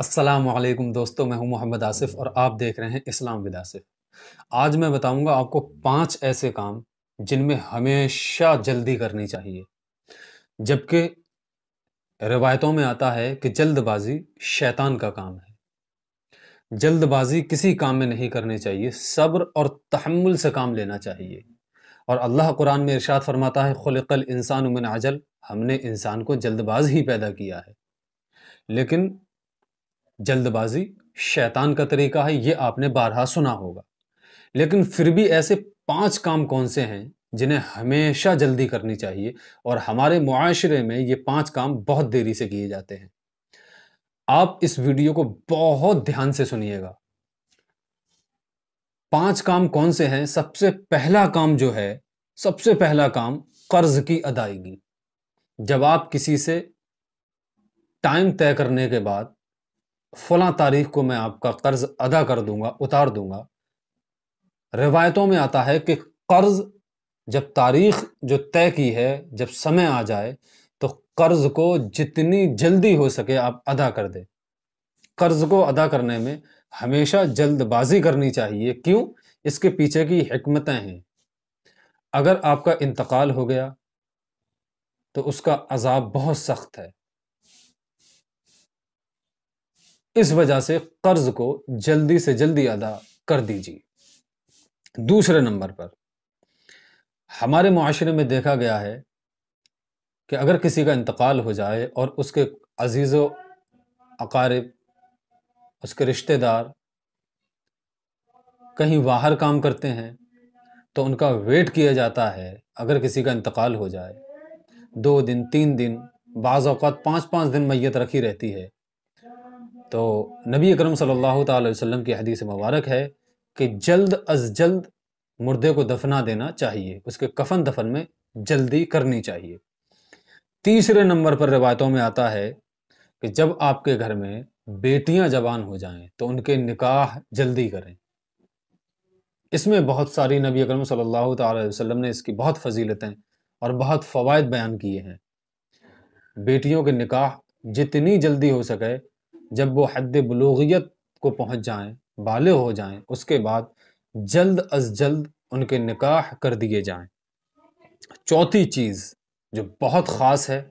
असलम दोस्तों मैं हूं मोहम्मद आसिफ और आप देख रहे हैं इस्लाम विद आसिफ आज मैं बताऊंगा आपको पांच ऐसे काम जिनमें हमेशा जल्दी करनी चाहिए जबकि रिवायतों में आता है कि जल्दबाजी शैतान का काम है जल्दबाजी किसी काम में नहीं करनी चाहिए सब्र और तहमुल से काम लेना चाहिए और अल्लाह कुरान में इरशाद फरमाता है खुलकल इंसान उमन आजल हमने इंसान को जल्दबाज ही पैदा किया है लेकिन जल्दबाजी शैतान का तरीका है ये आपने बारहा सुना होगा लेकिन फिर भी ऐसे पांच काम कौन से हैं जिन्हें हमेशा जल्दी करनी चाहिए और हमारे माशरे में ये पांच काम बहुत देरी से किए जाते हैं आप इस वीडियो को बहुत ध्यान से सुनिएगा पांच काम कौन से हैं सबसे पहला काम जो है सबसे पहला काम कर्ज की अदायगी जब आप किसी से टाइम तय करने के बाद फला तारीख को मैं आपका कर्ज अदा कर दूंगा उतार दूंगा रिवायतों में आता है कि कर्ज जब तारीख जो तय की है जब समय आ जाए तो कर्ज को जितनी जल्दी हो सके आप अदा कर दें कर्ज को अदा करने में हमेशा जल्दबाजी करनी चाहिए क्यों इसके पीछे की हमतें हैं अगर आपका इंतकाल हो गया तो उसका अजाब बहुत सख्त है इस वजह से कर्ज को जल्दी से जल्दी अदा कर दीजिए दूसरे नंबर पर हमारे माशरे में देखा गया है कि अगर किसी का इंतकाल हो जाए और उसके अजीज़ अकारब उसके रिश्तेदार कहीं बाहर काम करते हैं तो उनका वेट किया जाता है अगर किसी का इंतकाल हो जाए दो दिन तीन दिन बाज़ पाँच पाँच दिन मैत रखी रहती है तो नबी अकरम सल्लल्लाहु अलैहि वसल्लम की हदीस मुबारक है कि जल्द अज जल्द मुर्दे को दफना देना चाहिए उसके कफन दफन में जल्दी करनी चाहिए तीसरे नंबर पर रिवायतों में आता है कि जब आपके घर में बेटियां जवान हो जाएं तो उनके निकाह जल्दी करें इसमें बहुत सारी नबी अकरम सल्लल्लाहु अलैहि वसल्लम ने इसकी बहुत फजीलतें और बहुत फ़वाद बयान किए हैं बेटियों के निकाह जितनी जल्दी हो सके जब वो हद बलूगियत को पहुँच जाएँ बाल हो जाएँ उसके बाद जल्द अज जल्द उनके निकाह कर दिए जाएँ चौथी चीज़ जो बहुत ख़ास है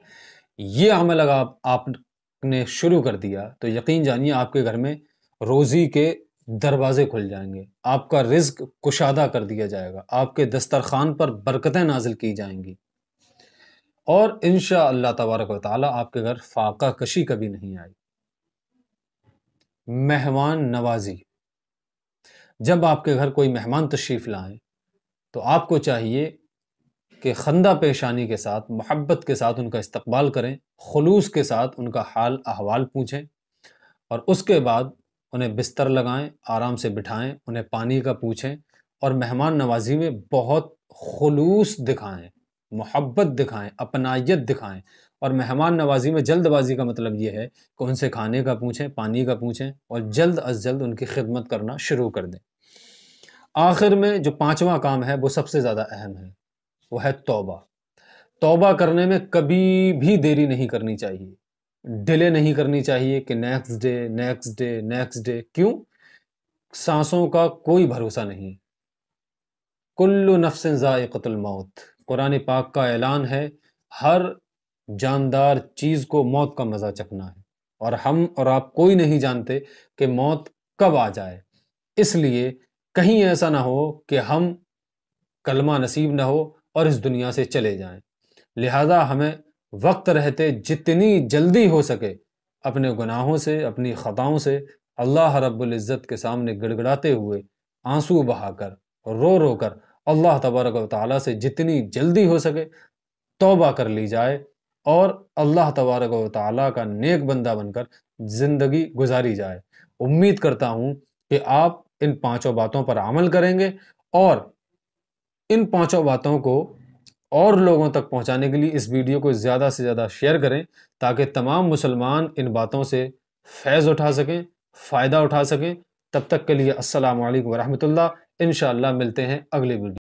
ये अमल अगर आप आपने शुरू कर दिया तो यकीन जानिए आपके घर में रोज़ी के दरवाजे खुल जाएंगे आपका रिज्क कुशादा कर दिया जाएगा आपके दस्तरखान पर बरकतें नाजिल की जाएंगी और इन शाह तबारक वाली आपके घर फाका कशी कभी नहीं आई मेहमान नवाजी जब आपके घर कोई मेहमान तशरीफ़ लाएं तो आपको चाहिए कि खंदा पेशानी के साथ मोहब्बत के साथ उनका इस्तकबाल करें खलूस के साथ उनका हाल अहवाल पूछें और उसके बाद उन्हें बिस्तर लगाएं आराम से बिठाएं उन्हें पानी का पूछें और मेहमान नवाजी में बहुत खलूस दिखाएं मोहब्बत दिखाएं अपनायत दिखाएं और मेहमान नवाजी में जल्दबाजी का मतलब ये है कि उनसे खाने का पूछें पानी का पूछें और जल्द अज जल्द उनकी खिदमत करना शुरू कर दें आखिर में जो पाँचवा काम है वो सबसे ज़्यादा अहम है वह है तोबा तोबा करने में कभी भी देरी नहीं करनी चाहिए डिले नहीं करनी चाहिए कि next day next day next day क्यों सांसों का कोई भरोसा नहीं कुल्लु नफ्सन ज़ायक़तुल मौत कुरान पाक का ऐलान है हर जानदार चीज़ को मौत का मज़ा चखना है और हम और आप कोई नहीं जानते कि मौत कब आ जाए इसलिए कहीं ऐसा ना हो कि हम कलमा नसीब ना हो और इस दुनिया से चले जाएं। लिहाजा हमें वक्त रहते जितनी जल्दी हो सके अपने गुनाहों से अपनी ख़ताओं से अल्लाह इज़्ज़त के सामने गड़गड़ाते हुए आंसू बहाकर रो रो कर अल्लाह तबारक वाली से जितनी जल्दी हो सके तौबा कर ली जाए और अल्लाह तबारक व का नेक बंदा बनकर ज़िंदगी गुजारी जाए उम्मीद करता हूँ कि आप इन पांचों बातों पर अमल करेंगे और इन पांचों बातों को और लोगों तक पहुंचाने के लिए इस वीडियो को ज़्यादा से ज़्यादा शेयर करें ताकि तमाम मुसलमान इन बातों से फैज़ उठा सकें फ़ायदा उठा सकें तब तक के लिए असलकम वरहमल इन मिलते हैं अगले वीडियो